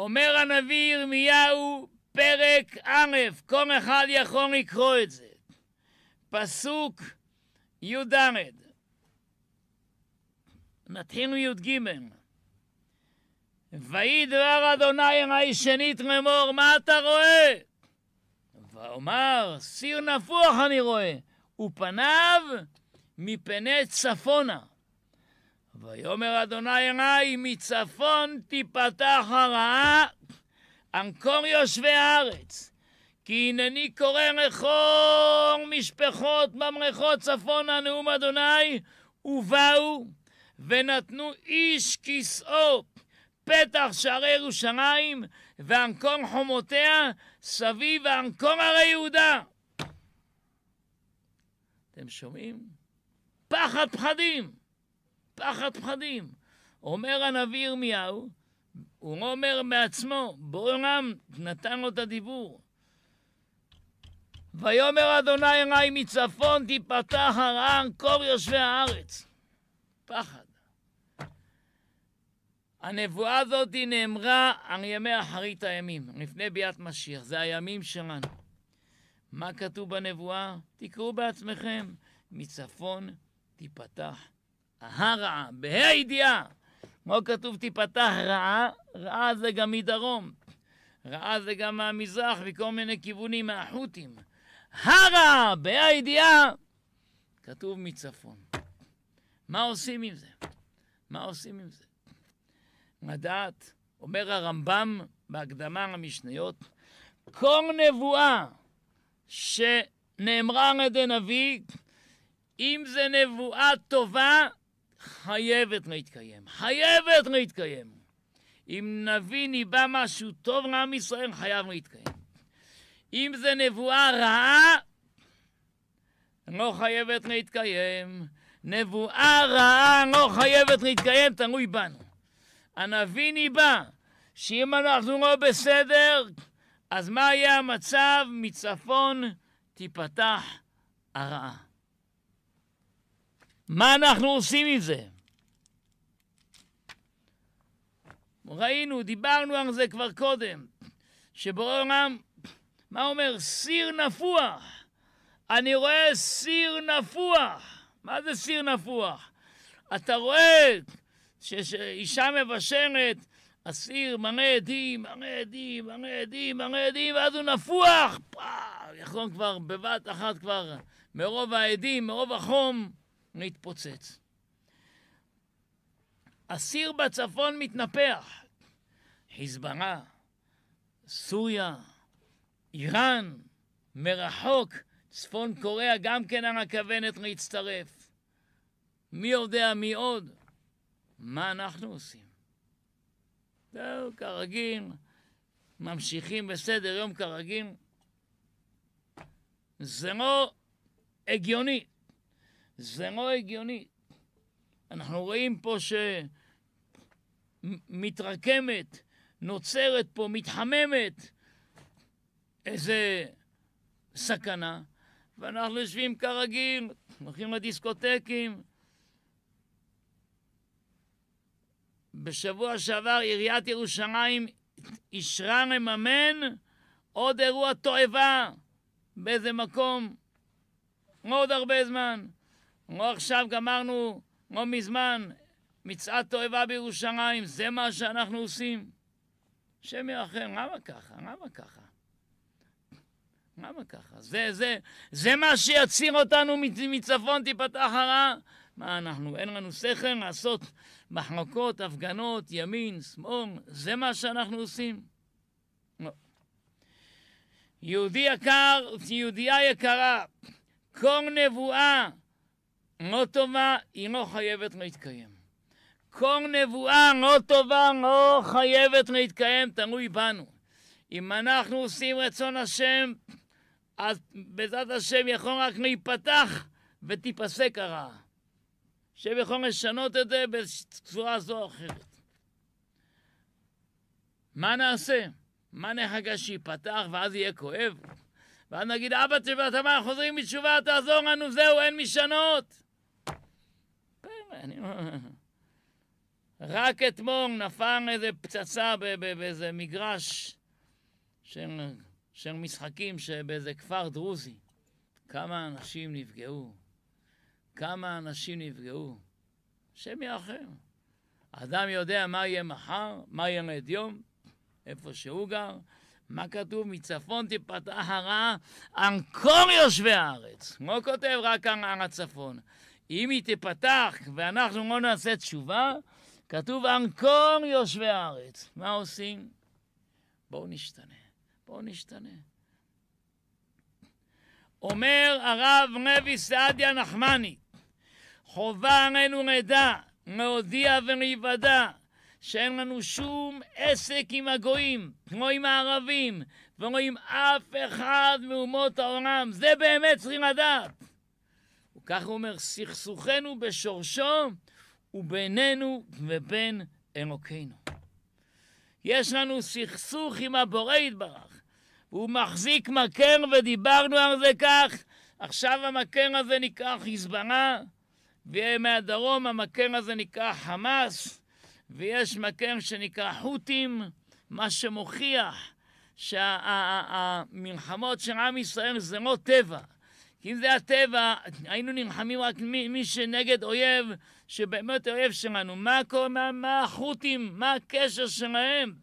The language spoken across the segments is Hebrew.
אומר הנביא ירמיהו, פרק א', כל אחד יכול לקרוא את זה. פסוק י"ד. נתחיל מי"ג. ויהי דבר אדוני אלי שנית לאמור, מה אתה רואה? ואומר, סיר נפוח אני רואה, ופניו מפני צפונה. ויאמר אדוני אלי, מצפון תיפתח הרעה, אנקור יושבי הארץ. כי הנני קורא לכל משפחות במריחות צפון הנאום אדוני, ובאו ונתנו איש כסאו פתח שערי ירושלים, ואנקור חומותיה סביב ואנקור הרי יהודה. אתם שומעים? פחד פחדים. פחד פחדים. אומר הנביא ירמיהו, הוא אומר בעצמו, בעולם נתן לו את הדיבור. ויאמר אדוני אלי מצפון תיפתח הרער כל יושבי הארץ. פחד. הנבואה הזאת נאמרה על ימי אחרית הימים, לפני ביאת משיח, זה הימים שלנו. מה כתוב בנבואה? תקראו בעצמכם, מצפון תיפתח הרעה, בה"א הידיעה. כמו כתוב, תיפתח רעה, רעה זה גם מדרום. רעה זה גם מהמזרח, מכל מיני כיוונים, מהחות'ים. הרעה, בה"א הידיעה, כתוב מצפון. מה עושים עם זה? מה עושים עם זה? לדעת, אומר הרמב"ם בהקדמה למשניות, כל נבואה שנאמרה על ידי נביא, אם זה נבואה טובה, חייבת להתקיים. חייבת להתקיים. אם נביא ניבא משהו טוב לעם ישראל, חייב להתקיים. אם זה נבואה רעה, לא חייבת להתקיים. נבואה רעה לא חייבת להתקיים, תלוי בנו. הנביא ניבא שאם אנחנו לא בסדר, אז מה יהיה המצב? מצפון תיפתח הרעה. מה אנחנו עושים עם זה? ראינו, דיברנו על זה כבר קודם, שבורא עולם, מה אומר? סיר נפוח. אני רואה סיר נפוח. מה זה סיר נפוח? אתה רואה שאישה מבשרת, הסיר מראה עדים, מראה עדים, מראה עדים, מראה עדים, ואז הוא נפוח! פעם, יכול כבר בבת אחת כבר, מרוב העדים, מרוב החום, נתפוצץ. הסיר בצפון מתנפח. חיזבאללה, סוריה, איראן, מרחוק, צפון קוריאה גם כן על הכוונת להצטרף. מי יודע מי עוד? מה אנחנו עושים? זהו, כרגיל, ממשיכים בסדר יום כרגיל. זה לא הגיוני. זה לא הגיוני. אנחנו רואים פה שמתרקמת, נוצרת פה, מתחממת איזה סכנה, ואנחנו יושבים כרגיל, הולכים לדיסקוטקים. בשבוע שעבר עיריית ירושלים אישרה לממן עוד אירוע תועבה באיזה מקום, עוד הרבה זמן. כמו עכשיו גמרנו, כמו מזמן, מצעד תועבה בירושלים, זה מה שאנחנו עושים. השם ירחם, למה ככה? למה ככה? למה ככה? זה, זה, זה מה שיציר אותנו מצפון תיפתח הרעה? מה אנחנו, אין לנו שכל לעשות מחלוקות, הפגנות, ימין, שמאל, זה מה שאנחנו עושים? לא. יהודי יקר, יהודייה יקרה, כל נבואה לא טובה, היא לא חייבת להתקיים. כל נבואה לא טובה לא חייבת להתקיים, תלוי בנו. אם אנחנו עושים רצון השם, אז בעזרת השם יכול רק להיפתח ותיפסק הרעה. השם יכול לשנות את זה בצורה זו או אחרת. מה נעשה? מה נחכה שייפתח ואז יהיה כואב? ואז נגיד, אבא תשובה, אתה מה, חוזרים בתשובה, תעזור לנו, זהו, אין משנות. אני... רק אתמול נפל איזה פצצה באיזה מגרש של, של משחקים באיזה כפר דרוזי. כמה אנשים נפגעו. כמה אנשים נפגעו. השם יאחר. אדם יודע מה יהיה מחר, מה ילד יום, איפה שהוא גר. מה כתוב? מצפון תפתח הרעה על כל יושבי הארץ. לא כותב רק על הצפון. אם היא תפתח ואנחנו לא נעשה תשובה, כתוב אנקור יושבי הארץ. מה עושים? בואו נשתנה, בואו נשתנה. אומר הרב לוי סעדיה נחמני, חובה עלינו לדע, להודיע ולהיוודע, שאין לנו שום עסק עם הגויים, לא עם הערבים, ולא עם אף אחד מאומות העולם. זה באמת צריכים לדעת. כך הוא אומר, סכסוכנו בשורשו ובינינו ובין אלוקינו. יש לנו סכסוך עם הבורא יתברך, והוא מחזיק מקר, ודיברנו על זה כך. עכשיו המקר הזה נקרא חיזבאללה, ומהדרום המקר הזה נקרא חמאס, ויש מקר שנקרא חות'ים, מה שמוכיח שהמלחמות שה- של עם ישראל זה לא טבע. כי אם זה הטבע, היינו נלחמים רק מי, מי שנגד אויב, שבאמת אויב שלנו. מה, מה, מה החות'ים? מה הקשר שלהם?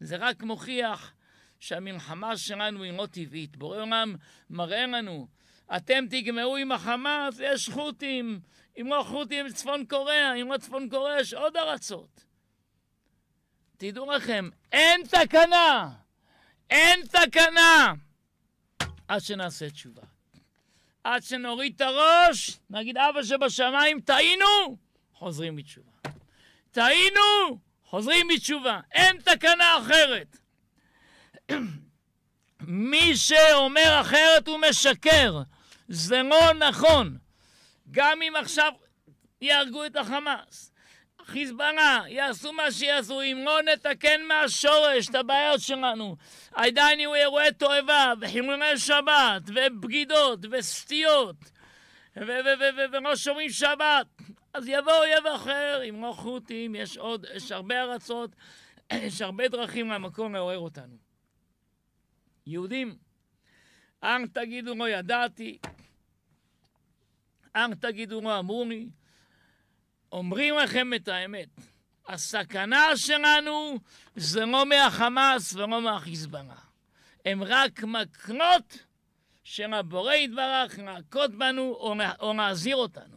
זה רק מוכיח שהמלחמה שלנו היא לא טבעית. בורא עולם מראה לנו, אתם תגמרו עם החמאס, יש חות'ים. אם לא חות'ים, צפון קוריאה. אם לא צפון קוריאה, יש עוד ארצות. תדעו לכם, אין תקנה! אין תקנה! עד שנעשה תשובה. עד שנוריד את הראש, נגיד, אבא שבשמיים, טעינו, חוזרים בתשובה. טעינו, חוזרים בתשובה. אין תקנה אחרת. מי שאומר אחרת הוא משקר. זה לא נכון. גם אם עכשיו יהרגו את החמאס, חיזבאללה, יעשו מה שיעשו, אם לא נתקן מהשורש את הבעיות שלנו. עדיין יהיו אירועי תועבה, וחימורי שבת, ובגידות, וסטיות, ולא שומרים שבת. אז יבוא אויב אחר, אם לא חות'ים, יש עוד, יש הרבה ארצות, יש הרבה דרכים למקום לעורר אותנו. יהודים, אל תגידו לא ידעתי, אל תגידו לא אמרו לי. אומרים לכם את האמת, הסכנה שלנו זה לא מהחמאס ולא מהחיזבאללה. הם רק מקנות של הבורא יתברך להכות בנו או, להזהיר אותנו.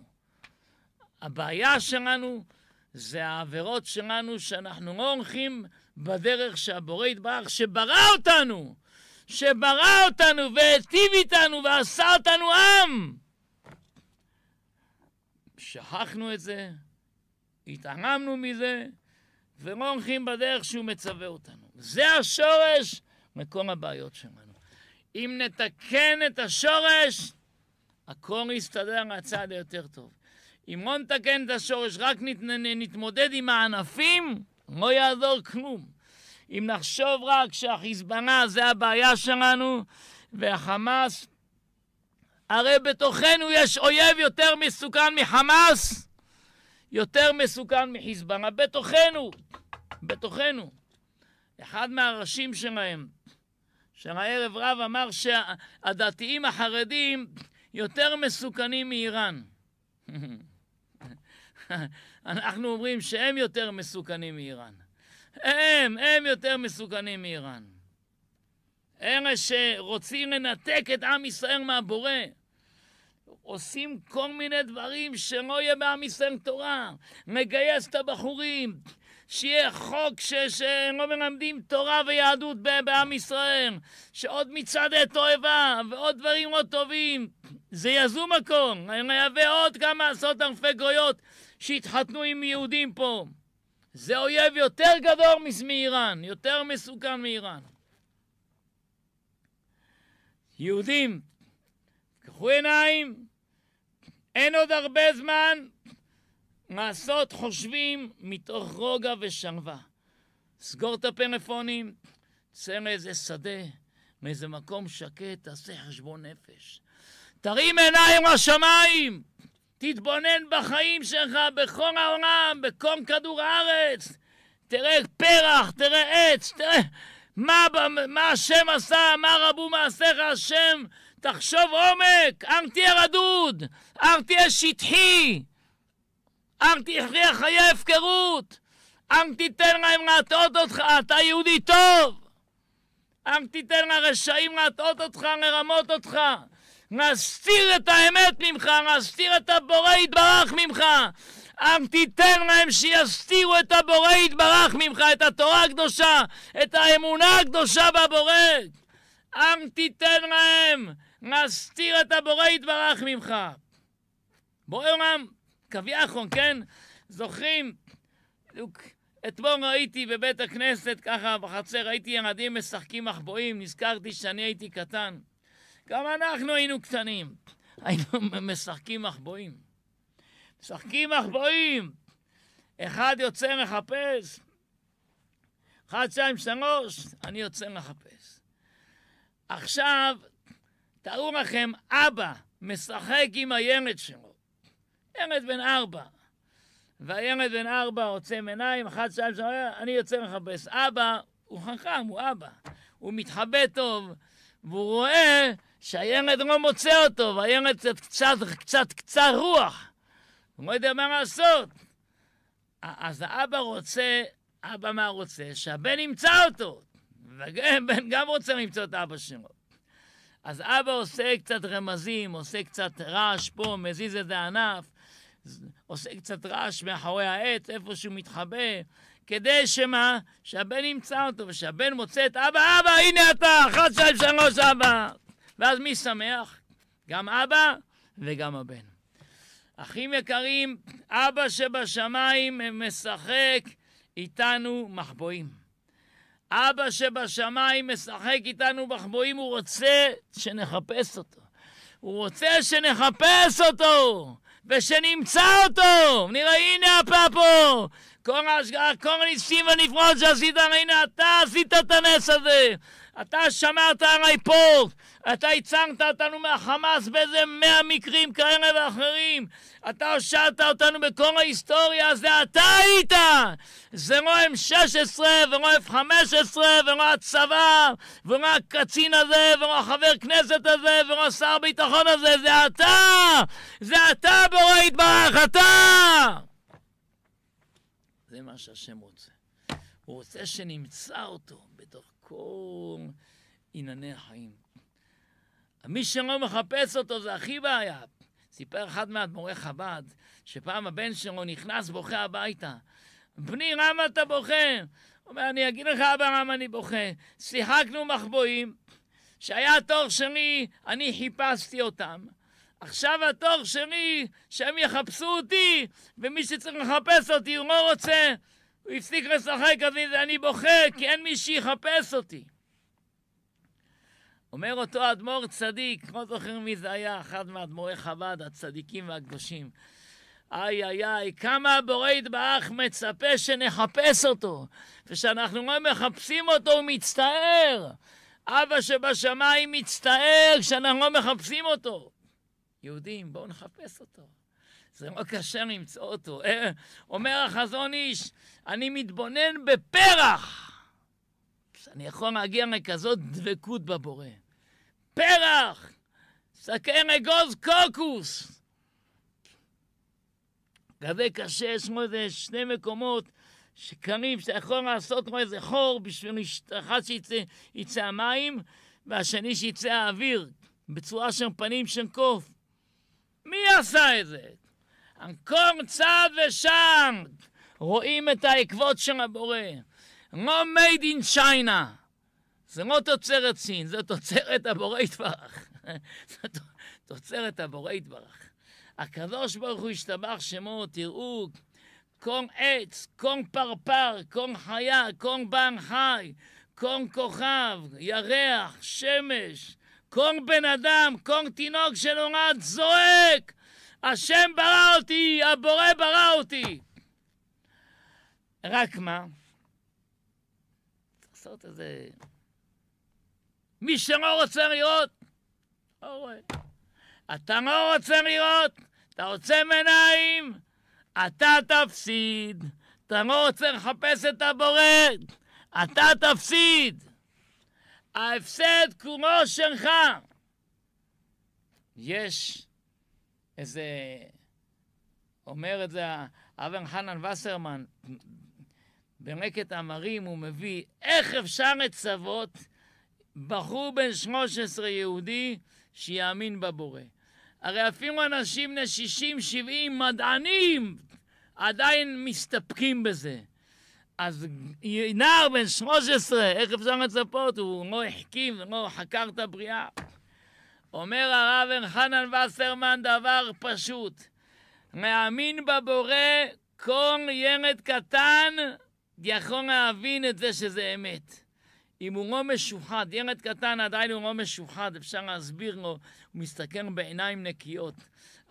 הבעיה שלנו זה העבירות שלנו שאנחנו לא הולכים בדרך שהבורא יתברך, שברא אותנו, שברא אותנו והיטיב איתנו ועשה אותנו עם. שכחנו את זה, התעלמנו מזה, ולא הולכים בדרך שהוא מצווה אותנו. זה השורש מקום הבעיות שלנו. אם נתקן את השורש, הכל יסתדר לצד היותר טוב. אם לא נתקן את השורש, רק נת, נתמודד עם הענפים, לא יעזור כלום. אם נחשוב רק שהחיזבאללה זה הבעיה שלנו, והחמאס הרי בתוכנו יש אויב יותר מסוכן מחמאס, יותר מסוכן מחיזבאללה. בתוכנו, בתוכנו. אחד מהראשים שלהם, של הערב רב, אמר שהדתיים החרדים יותר מסוכנים מאיראן. אנחנו אומרים שהם יותר מסוכנים מאיראן. הם, הם יותר מסוכנים מאיראן. אלה שרוצים לנתק את עם ישראל מהבורא. עושים כל מיני דברים שלא יהיה בעם ישראל תורה. מגייס את הבחורים, שיהיה חוק ש... שלא מלמדים תורה ויהדות בעם ישראל, שעוד מצעדי תועבה ועוד דברים לא טובים. זה יזום הכל, נהווה עוד כמה עשרות אלפי גויות שהתחתנו עם יהודים פה. זה אויב יותר גדול מאיראן, יותר מסוכן מאיראן. יהודים קחו עיניים, אין עוד הרבה זמן לעשות חושבים מתוך רוגע ושרווה. סגור את הפלאפונים, צא לאיזה שדה, מאיזה מקום שקט, תעשה חשבון נפש. תרים עיניים לשמיים, תתבונן בחיים שלך, בכל העולם, בכל כדור הארץ. תראה פרח, תראה עץ, תראה מה, מה השם עשה, מה רבו מעשיך השם. תחשוב עומק, ארטיע רדוד, ארטיע שטחי, ארטיע חיי הפקרות, אל תיתן להם להטעות אותך, אתה יהודי טוב! אל תיתן לרשעים להטעות אותך, לרמות אותך, להסתיר את האמת ממך, להסתיר את הבורא יתברך ממך. אל תיתן להם שיסתירו את הבורא יתברך ממך, את התורה הקדושה, את האמונה הקדושה בבורא. אל תיתן להם מסתיר את הבורא יתברך ממך. בורא עולם, כביכון, כן? זוכרים? אתמול ראיתי בבית הכנסת, ככה בחצר, ראיתי ילדים משחקים מחבואים, נזכרתי שאני הייתי קטן. גם אנחנו היינו קטנים, היינו משחקים מחבואים. משחקים מחבואים! אחד יוצא מחפש, אחד, שתיים, שלוש, אני יוצא מחפש. עכשיו, תארו לכם, אבא משחק עם הילד שלו. ילד בן ארבע. והילד בן ארבע עוצם עיניים, אחת, שתיים, שלוש, אני יוצא מחפש. אבא, הוא חכם, הוא אבא. הוא מתחבא טוב, והוא רואה שהילד לא מוצא אותו, והילד קצת קצת, קצת קצר רוח. הוא לא יודע מה לעשות. אז האבא רוצה, אבא מה רוצה? שהבן ימצא אותו. והבן גם רוצה למצוא את אבא שלו. אז אבא עושה קצת רמזים, עושה קצת רעש פה, מזיז איזה ענף, עושה קצת רעש מאחורי העץ, איפה שהוא מתחבא, כדי שמה? שהבן ימצא אותו, ושהבן מוצא את אבא, אבא, הנה אתה, אחת, שתיים, שלוש, אבא. ואז מי שמח? גם אבא וגם הבן. אחים יקרים, אבא שבשמיים משחק איתנו מחבואים. אבא שבשמיים משחק איתנו בחבואים, הוא רוצה שנחפש אותו. הוא רוצה שנחפש אותו, ושנמצא אותו. נראה, הנה הפאפו, כל ההשגחה, כל הניסים הנפלאות שעשית, הנה אתה עשית את הנס הזה. אתה שמרת עלי פה, אתה הצרת אותנו מהחמאס באיזה מאה מקרים כאלה ואחרים. אתה הושעת אותנו בכל ההיסטוריה, זה אתה היית! זה לא M16 ולא F15 ולא הצבא ולא הקצין הזה ולא החבר כנסת הזה ולא שר הביטחון הזה, זה אתה! זה אתה, בורא יתברך, אתה! זה מה שהשם רוצה. הוא רוצה שנמצא אותו בתוך כל ענייני החיים. מי שלא מחפש אותו זה הכי בעיה. סיפר אחד מאדמו"רי חב"ד, שפעם הבן שלו נכנס בוכה הביתה. בני, למה אתה בוכה? הוא אומר, אני אגיד לך, אבא, למה אני בוכה. שיחקנו מחבואים, שהיה התור שלי, אני חיפשתי אותם. עכשיו התור שלי, שהם יחפשו אותי, ומי שצריך לחפש אותי, הוא לא רוצה. הוא הפסיק לשחק, אז אני בוכה, כי אין מי שיחפש אותי. אומר אותו אדמו"ר צדיק, לא זוכר מי זה היה, אחד מאדמו"רי חב"ד, הצדיקים והקדושים. איי איי איי, כמה הבורא יתברך מצפה שנחפש אותו, וכשאנחנו לא מחפשים אותו הוא מצטער. אבא שבשמיים מצטער כשאנחנו לא מחפשים אותו. יהודים, בואו נחפש אותו. זה לא קשה למצוא אותו. אה? אומר החזון איש, אני מתבונן בפרח. שאני יכול להגיע לכזאת דבקות בבורא. פרח! שקי אגוז קוקוס! כזה קשה, יש לו איזה שני מקומות שקרים שאתה יכול לעשות לו איזה חור בשביל אחד שיצא המים והשני שיצא האוויר, בצורה של פנים של קוף. מי עשה את זה? אנקור קורצה ושם רואים את העקבות של הבורא. לא made in China. זה לא תוצרת סין, זה תוצרת הבורא יתברך. זה תוצרת הבורא יתברך. הקדוש ברוך הוא ישתבח שמו, תראו, כל עץ, כל פרפר, כל חיה, כל בן חי, כל כוכב, ירח, שמש, קור בן אדם, קור תינוק שנורד זועק! השם ברא אותי, הבורא ברא אותי! רק מה? צריך לעשות איזה... מי שלא רוצה לראות, לא רואה. אתה לא רוצה לראות, אתה רוצה מנעים, אתה תפסיד. אתה לא רוצה לחפש את הבורא, אתה תפסיד. ההפסד קומו שלך. יש איזה, אומר את זה אבן חנן וסרמן, ברקת המרים הוא מביא, איך אפשר לצוות בחור בן 13 יהודי שיאמין בבורא? הרי אפילו אנשים בני 60-70 מדענים עדיין מסתפקים בזה. אז נער בן 13, איך אפשר לצפות? הוא לא החכים ולא חקר את הבריאה. אומר הרב חנן וסרמן דבר פשוט, מאמין בבורא, כל ילד קטן יכול להבין את זה שזה אמת. אם הוא לא משוחד, ילד קטן עדיין הוא לא משוחד, אפשר להסביר לו, הוא מסתכל בעיניים נקיות.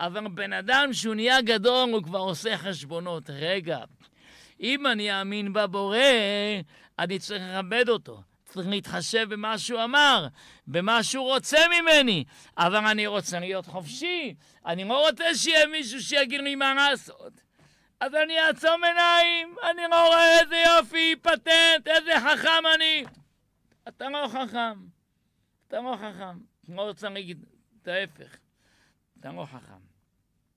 אבל בן אדם שהוא נהיה גדול, הוא כבר עושה חשבונות. רגע, אם אני אאמין בבורא, אני צריך לכבד אותו. צריך להתחשב במה שהוא אמר, במה שהוא רוצה ממני. אבל אני רוצה להיות חופשי, אני לא רוצה שיהיה מישהו שיגיד לי מה לעשות. אז אני אעצום עיניים, אני לא רואה איזה יופי, פטנט, איזה חכם אני. אתה לא חכם, אתה לא חכם. לא רוצה להגיד את ההפך, אתה לא חכם.